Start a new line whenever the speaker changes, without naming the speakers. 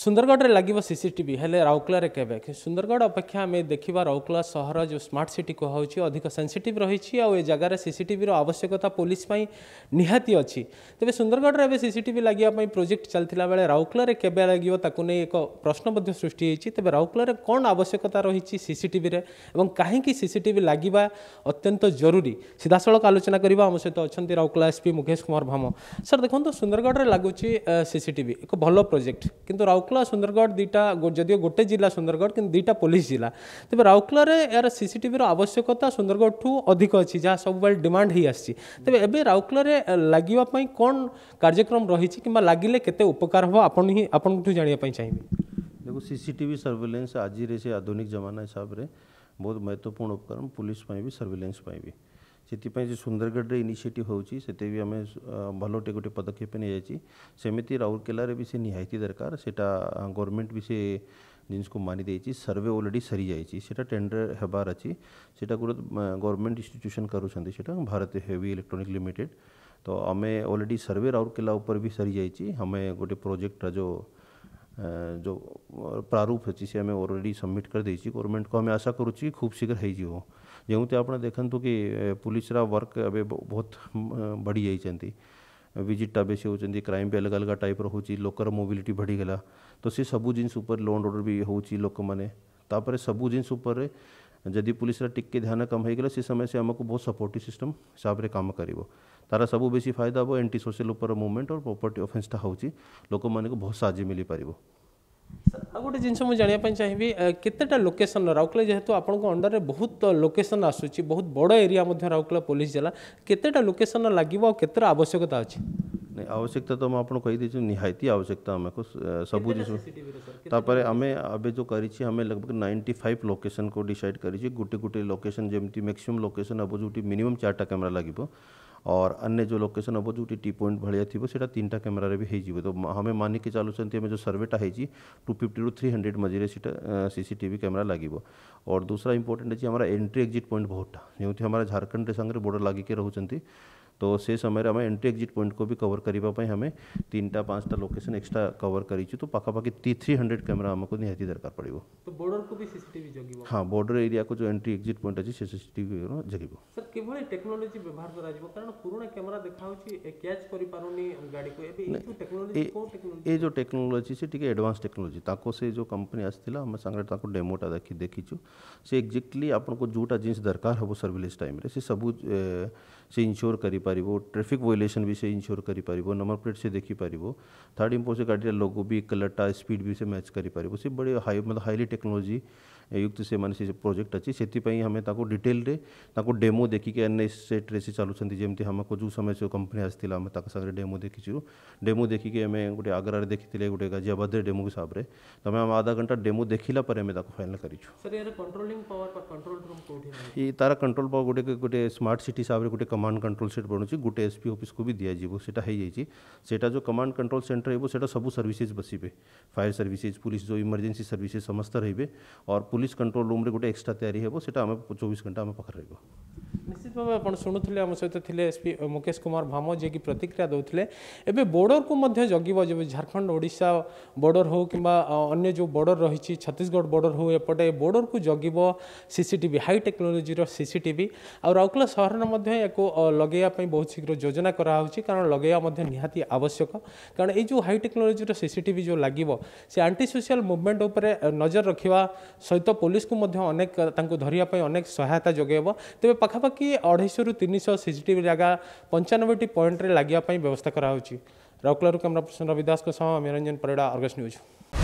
ସୁନ୍ଦରଗଡ଼ରେ ଲାଗିବ ସିସିଟିଭି ହେଲେ ରାଉରକେଲାରେ କେବେ ସୁନ୍ଦରଗଡ଼ ଅପେକ୍ଷା ଆମେ ଦେଖିବା ରାଉରକେଲା ସହର ଯେଉଁ ସ୍ମାର୍ଟ ସିଟି କୁହାହେଉଛି ଅଧିକ ସେନ୍ସିଟିଭ୍ ରହିଛି ଆଉ ଏ ଜାଗାରେ ସିସିଟିଭିର ଆବଶ୍ୟକତା ପୋଲିସ ପାଇଁ ନିହାତି ଅଛି ତେବେ ସୁନ୍ଦରଗଡ଼ରେ ଏବେ ସିସିଟିଭି ଲାଗିବା ପାଇଁ ପ୍ରୋଜେକ୍ଟ ଚାଲିଥିଲା ବେଳେ ରାଉରକେଲାରେ କେବେ ଲାଗିବ ତାକୁ ନେଇ ଏକ ପ୍ରଶ୍ନ ମଧ୍ୟ ସୃଷ୍ଟି ହୋଇଛି ତେବେ ରାଉରକେଲାରେ କ'ଣ ଆବଶ୍ୟକତା ରହିଛି ସିସିଟିଭିରେ ଏବଂ କାହିଁକି ସିସିଟିଭି ଲାଗିବା ଅତ୍ୟନ୍ତ ଜରୁରୀ ସିଧାସଳଖ ଆଲୋଚନା କରିବା ଆମ ସହିତ ଅଛନ୍ତି ରାଉରକେଲା ଏସ୍ପି ମୁକେଶ କୁମାର ଭାମ ସାର୍ ଦେଖନ୍ତୁ ସୁନ୍ଦରଗଡ଼ରେ ଲାଗୁଛି ସିସିଟିଭି ଏକ ଭଲ ପ୍ରୋଜେକ୍ଟ କିନ୍ତୁ ରାଉରକେଲା ରାଉରକେଲା ସୁନ୍ଦରଗଡ଼ ଦୁଇଟା ଯଦିଓ ଗୋଟେ ଜିଲ୍ଲା ସୁନ୍ଦରଗଡ଼ କିନ୍ତୁ ଦୁଇଟା ପୋଲିସ ଜିଲ୍ଲା ତେବେ ରାଉରକେଲାରେ ଏହାର ସିସିଟିଭିର ଆବଶ୍ୟକତା ସୁନ୍ଦରଗଡ଼ଠୁ ଅଧିକ ଅଛି ଯାହା ସବୁବେଳେ ଡିମାଣ୍ଡ ହେଇ ଆସିଛି ତେବେ ଏବେ ରାଉରକେଲାରେ ଲାଗିବା ପାଇଁ କ'ଣ କାର୍ଯ୍ୟକ୍ରମ ରହିଛି କିମ୍ବା ଲାଗିଲେ କେତେ ଉପକାର ହେବ ଆପଣ ହିଁ ଆପଣଙ୍କଠୁ
ଜାଣିବା ପାଇଁ ଚାହିଁବି ଦେଖ ସିସିଟିଭି ସର୍ଭେଲାନ୍ସ ଆଜିରେ ସେ ଆଧୁନିକ ଜମାନା ହିସାବରେ ବହୁତ ମହତ୍ୱପୂର୍ଣ୍ଣ ଉପକରଣ ପୁଲିସ ପାଇଁ ବି ସର୍ଭେଲାନ୍ସ ପାଇଁ ବି से सुंदरगढ़ इनिसीएट होते भी आम भल गोटे पदक्षेप नहीं जाइए सेमती राउरकेलारे भी सी निहाती दरकार से गवर्नमेंट भी सी जिनको मानी सर्वे ऑलरेडी सरी जाए टेंडर होबार अच्छी से गवर्नमेंट इन्यूशन करूँ भारत हेवी इलेक्ट्रोनिक लिमिटेड तो आम अलरेडी सर्वे राउरकेला भी सरी जाए गोटे प्रोजेक्ट जो जो प्रारूप अच्छी से आम अलरेडी सबमिट कर दे गवर्नमेंट को आम आशा करुच्छे कि खूब शीघ्र हो जोमती आप देखु तो कि पुलिस रा वर्क अबे बहुत बढ़ी जाइंट विजिटा बेस हो क्राइम भी अलग अलग टाइप रोचे लोकर मोबिलिटी बढ़ी गला तो सी सब जिनस लोन अर्डर भी हो लोक मैंने सबू जिनस जदि पुलिस टिके ध्यान कम हो समय से आमको बहुत सपोर्टिव सिस्टम हिसाब से कम कर ତାର ସବୁ ବେଶୀ ଫାଇଦା ହେବ ଏଣ୍ଟି ସୋସିଆଲ ଉପର ମୁଭମେଣ୍ଟ ଓ ପ୍ରପର୍ଟି ଅଫେନ୍ସଟା ହେଉଛି ଲୋକମାନଙ୍କୁ ବହୁତ ସାହାଯ୍ୟ ମିଳିପାରିବ
ଆଉ ଗୋଟେ ଜିନିଷ ମୁଁ ଜାଣିବା ପାଇଁ ଚାହିଁବି କେତେଟା ଲୋକେସନ୍ ରାଉରକେଲା ଯେହେତୁ ଆପଣଙ୍କ ଅଣ୍ଡରରେ ବହୁତ ଲୋକେସନ୍ ଆସୁଛି ବହୁତ ବଡ଼ ଏରିଆ ମଧ୍ୟ ରାଉରକେଲା ପୋଲିସ ଜିଲ୍ଲା କେତେଟା ଲୋକେସନ୍ ଲାଗିବ ଆଉ
କେତେଟା ଆବଶ୍ୟକତା ଅଛି ନାଇଁ ଆବଶ୍ୟକତା ତ ମୁଁ ଆପଣଙ୍କୁ କହିଦେଇଛି ନିହାତି ଆବଶ୍ୟକତା ଆମକୁ ସବୁ ଜିନିଷ ତାପରେ ଆମେ ଏବେ ଯେଉଁ କରିଛି ଆମେ ଲଗଭଗ ନାଇଣ୍ଟି ଫାଇଭ୍ ଲୋକେସନ୍କୁ ଡିସାଇଡ଼୍ କରିଛି ଗୋଟେ ଗୋଟେ ଲୋକେସନ୍ ଯେମିତି ମ୍ୟାକ୍ସିମମ୍ ଲୋକେସନ୍ ହେବ ଯେଉଁଠି ମିନିମମ୍ ଚାରିଟା କ୍ୟାମେରା ଲାଗିବ और अन्य जो लोकेशन हम जो टी पॉइंट भाया थी से तीन क्यामेर भी हो तो आम मानिक चलुंच जो सर्वेटा होती टू फिफ्टी रु थ्री हंड्रेड मझे सीसीटी कैमेरा लगे और दूसरा इंपोर्टेंट अच्छी एंट्री एक्जिट पॉइंट बहुत जो झारखंड झारखंड सांगे बोर्डर लगिके रोच्च तो से समय आम एंट्री एक्जिट पॉइंट को भी कवर करने हमें तीन टा पांच टा लोकेशन एक्सट्रा कवर कर तो पखापाखि थ्री हंड्रेड कैमेरा आमको निहती दरकार पड़ो तो बॉर्डर को भी सीसीटीवी जगह हाँ बॉर्डर एरिया को जो एंट्री एक्जिट पॉइंट अछि से सीसीटीवी जगह
सर कि टेक्नोलोजी व्यवहार करा जइबो कारण पुराना कैमरा देखा होछि कैच करि पारुनी गाड़ी को एबे
जो टेक्नोलॉजी से टी एडवांस टेक्नोलोजी से जो कंपनी आसाला आम सांगे डेमोटा देखी टा से एग्जैक्टली आपको जोटा जिंस दरकार हबो सर्विलेंस टाइम से सब से इंश्योर करि पार ट्राफिक वोलेसन भी से इनश्योर कर नंबर प्लेट से देखिपार थार्ड थर्ड से गाड़ी लोगो भी कलरटा स्पीड भी से मैच कर हाई मतलब हाईली टेक्नोलोजी युक्त से मैंने प्रोजेक्ट अच्छी से आम डिटेल डेमो देखिए अन्य सेट से चलुंट जमी आम जो समय से कंपनी आसाला आम सागर डेमो देखीचु डेमो देखिए आम गोटे आग्रह देखी गोटे गाजियाबाद डेमो हिसाब से तो आम आधा घंटा डेमो देखला फाइनाल कर तार कंट्रोल पावर गोटे गोटे स्मार्ट सिटी हिसाब से गोटे कमाण कंट्रोल सेट बनुच्छे गोटे एसपी अफिस् को भी दिजाई सेटा जो कमांड कंट्रोल सेंटर रोटा सब सर्विसेज बसवे फायर सर्विसेज पुलिस जो इमरजेन्सी सर्विसेज समस्त रही है और पुलिस कंट्रोल रूम्रे गोटे एक्सट्रा तैयारी हे सीटा चौबीस घंटा आम पाखे रहा
ନିଶ୍ଚିତ ଭାବେ ଆପଣ ଶୁଣୁଥିଲେ ଆମ ସହିତ ଥିଲେ ଏସ୍ପି ମୁକେଶ କୁମାର ଭାମ ଯିଏକି ପ୍ରତିକ୍ରିୟା ଦେଉଥିଲେ ଏବେ ବୋର୍ଡ଼ରକୁ ମଧ୍ୟ ଜଗିବ ଯେବେ ଝାଡ଼ଖଣ୍ଡ ଓଡ଼ିଶା ବୋର୍ଡ଼ର ହେଉ କିମ୍ବା ଅନ୍ୟ ଯେଉଁ ବୋର୍ଡ଼ର ରହିଛି ଛତିଶଗଡ଼ ବୋର୍ଡ଼ର ହେଉ ଏପଟେ ବୋର୍ଡ଼ରକୁ ଜଗିବ ସିସିଟିଭି ହାଇ ଟେକ୍ନୋଲୋଜିର ସିସିଟିଭି ଆଉ ରାଉରକେଲା ସହରରେ ମଧ୍ୟ ୟାକୁ ଲଗାଇବା ପାଇଁ ବହୁତ ଶୀଘ୍ର ଯୋଜନା କରାହେଉଛି କାରଣ ଲଗାଇବା ମଧ୍ୟ ନିହାତି ଆବଶ୍ୟକ କାରଣ ଏଇ ଯେଉଁ ହାଇ ଟେକ୍ନୋଲୋଜିର ସିସିଟିଭି ଯେଉଁ ଲାଗିବ ସେ ଆଣ୍ଟି ସୋସିଆଲ୍ ମୁଭମେଣ୍ଟ ଉପରେ ନଜର ରଖିବା ସହିତ ପୋଲିସକୁ ମଧ୍ୟ ଅନେକ ତାଙ୍କୁ ଧରିବା ପାଇଁ ଅନେକ ସହାୟତା ଯୋଗାଇବ ତେବେ ପାଖାପାଖି ପାଖାପାଖି ଅଢ଼େଇଶହରୁ ତିନିଶହ ସିସିଟିଭି ଜାଗା ପଞ୍ଚାନବେଟି ପଏଣ୍ଟରେ ଲାଗିବା ପାଇଁ ବ୍ୟବସ୍ଥା କରାହେଉଛି ରାଉରକେଲାରୁ କ୍ୟାମେରା ପର୍ସନ ରବି ଦାସଙ୍କ ସହ ମନୋରଞ୍ଜନ ପରିଡ଼ା ଅର୍ଗସ୍ ନ୍ୟୁଜ୍